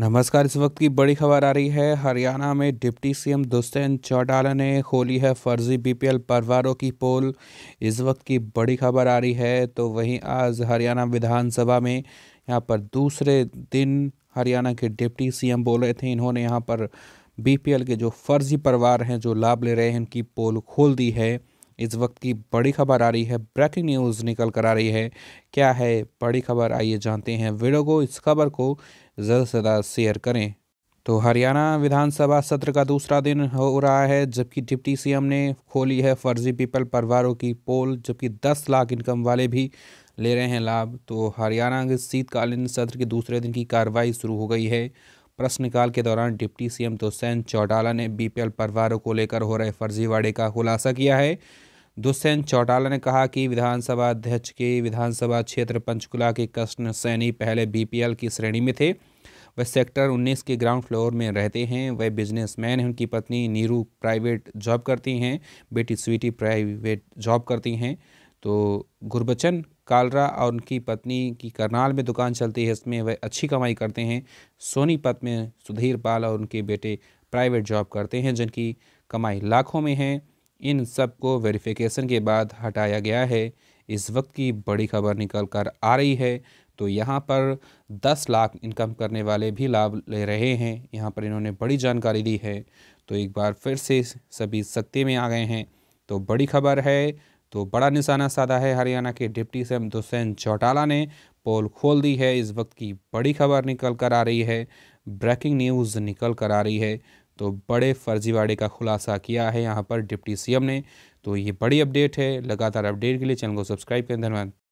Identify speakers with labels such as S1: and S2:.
S1: नमस्कार इस वक्त की बड़ी खबर आ रही है हरियाणा में डिप्टी सीएम दुष्यंत चौटाला ने खोली है फर्जी बीपीएल परिवारों की पोल इस वक्त की बड़ी खबर आ रही है तो वहीं आज हरियाणा विधानसभा में यहां पर दूसरे दिन हरियाणा के डिप्टी सीएम बोल रहे थे इन्होंने यहां पर बीपीएल के जो फर्जी परिवार हैं जो लाभ ले रहे हैं उनकी पोल खोल दी है इस वक्त की बड़ी खबर आ रही है ब्रेकिंग न्यूज़ निकल कर आ रही है क्या है बड़ी खबर आइए जानते हैं वीडियो को इस खबर को ज़्यादा से ज़्यादा शेयर करें तो हरियाणा विधानसभा सत्र का दूसरा दिन हो रहा है जबकि डिप्टी सीएम ने खोली है फर्जी पीपल परिवारों की पोल जबकि 10 लाख इनकम वाले भी ले रहे हैं लाभ तो हरियाणा के शीतकालीन सत्र के दूसरे दिन की कार्रवाई शुरू हो गई है प्रश्नकाल के दौरान डिप्टी सीएम तो सैन चौटाला ने बीपीएल परिवारों को लेकर हो रहे फर्जीवाड़े का खुलासा किया है दुष्यंत चौटाला ने कहा कि विधानसभा अध्यक्ष के विधानसभा क्षेत्र पंचकुला के कृष्ण सैनी पहले बीपीएल की श्रेणी में थे वह सेक्टर 19 के ग्राउंड फ्लोर में रहते हैं वह बिजनेसमैन हैं उनकी पत्नी नीरू प्राइवेट जॉब करती हैं बेटी स्वीटी प्राइवेट जॉब करती हैं तो गुरबचन कालरा और उनकी पत्नी की करनाल में दुकान चलती है इसमें वह अच्छी कमाई करते हैं सोनीपत में सुधीर पाल और उनके बेटे प्राइवेट जॉब करते हैं जिनकी कमाई लाखों में है इन सब को वेरिफिकेशन के बाद हटाया गया है इस वक्त की बड़ी खबर निकल कर आ रही है तो यहाँ पर 10 लाख इनकम करने वाले भी लाभ ले रहे हैं यहाँ पर इन्होंने बड़ी जानकारी दी है तो एक बार फिर से सभी सत्ते में आ गए हैं तो बड़ी खबर है तो बड़ा निशाना साधा है हरियाणा के डिप्टी एम दुष्यंत चौटाला ने पोल खोल दी है इस वक्त की बड़ी खबर निकल कर आ रही है ब्रेकिंग न्यूज़ निकल कर आ रही है तो बड़े फर्जीवाड़े का खुलासा किया है यहाँ पर डिप्टी सीएम ने तो ये बड़ी अपडेट है लगातार अपडेट के लिए चैनल को सब्सक्राइब करें धन्यवाद